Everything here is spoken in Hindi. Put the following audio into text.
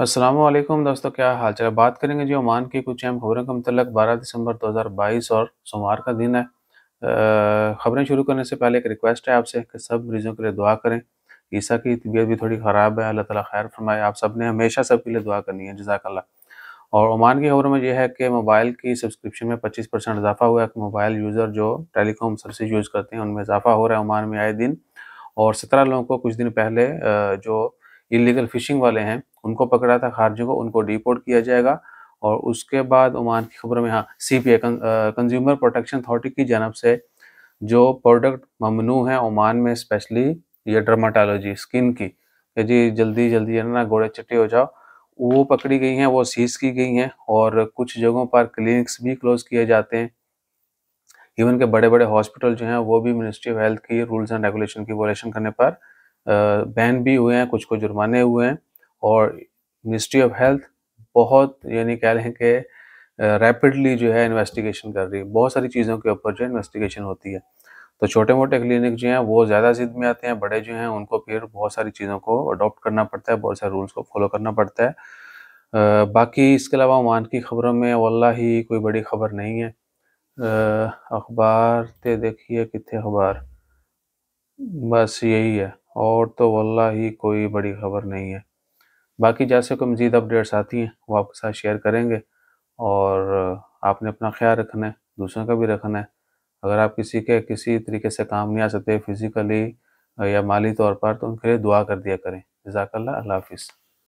असलम दोस्तों क्या हाल चाल बात करेंगे जी ओमान की कुछ अहम खबरों के मतलब बारह दिसंबर 2022 और सोमवार का दिन है ख़बरें शुरू करने से पहले एक रिक्वेस्ट है आपसे कि सब मरीज़ों के लिए दुआ करें ईसा की तबीयत भी थोड़ी ख़राब है अल्लाह ताला खैर फरमाए आप सब ने हमेशा सब के लिए दुआ करनी है जजाकल्ला और ओमान की खबरों में यह है कि मोबाइल की सब्सक्रिप्शन में पच्चीस परसेंट इजाफा हुआ है कि मोबाइल यूज़र जो टेलीकॉम सर्विस यूज़ करते हैं उनमें इजाफा हो रहा है ओमान में आए दिन और सत्रह लोगों को कुछ दिन पहले जो इलीगल फिशिंग वाले हैं उनको पकड़ा था खारजों को उनको डिपोर्ट किया जाएगा और उसके बाद ओमान की खबरों में हाँ C P consumer protection authority की जानब से जो प्रोडक्ट ममनू हैं ओमान में स्पेशली ये डर्माटोलॉजी स्किन की कि जी जल्दी जल्दी है ना घोड़े चट्टे हो जाओ वो पकड़ी गई हैं वो सीज की गई हैं और कुछ जगहों पर क्लिनिक्स भी क्लोज किए जाते हैं इवन के बड़े बड़े हॉस्पिटल जो हैं वो भी मिनिस्ट्री ऑफ हेल्थ की रूल्स एंड रेगुलेशन की वोलेशन करने पर बैन भी हुए हैं कुछ को जुर्माने हुए हैं और मिनिस्ट्री ऑफ हेल्थ बहुत यानी कह रहे हैं कि रैपिडली जो है इन्वेस्टिगेशन कर रही है बहुत सारी चीज़ों के ऊपर जो है इन्वेस्टिगेशन होती है तो छोटे मोटे क्लिनिक जो हैं वो ज़्यादा जिद में आते हैं बड़े जो हैं उनको फिर बहुत सारी चीज़ों को अडॉप्ट करना पड़ता है बहुत सारे रूल्स को फॉलो करना पड़ता है आ, बाकी इसके अलावा ओमान की खबरों में वल्ला ही कोई बड़ी खबर नहीं है अखबार तो देखिए कितने अखबार बस यही है और तो वल्ला ही कोई बड़ी खबर नहीं है बाकी जैसे कोई मज़ीद अपडेट्स आती हैं वो आपके साथ शेयर करेंगे और आपने अपना ख्याल रखना है दूसरों का भी रखना है अगर आप किसी के किसी तरीके से काम नहीं आ सकते फिज़िकली या माली तौर पर तो उनके लिए दुआ कर दिया करें जजाकल्ला अल्लाह हाफिज़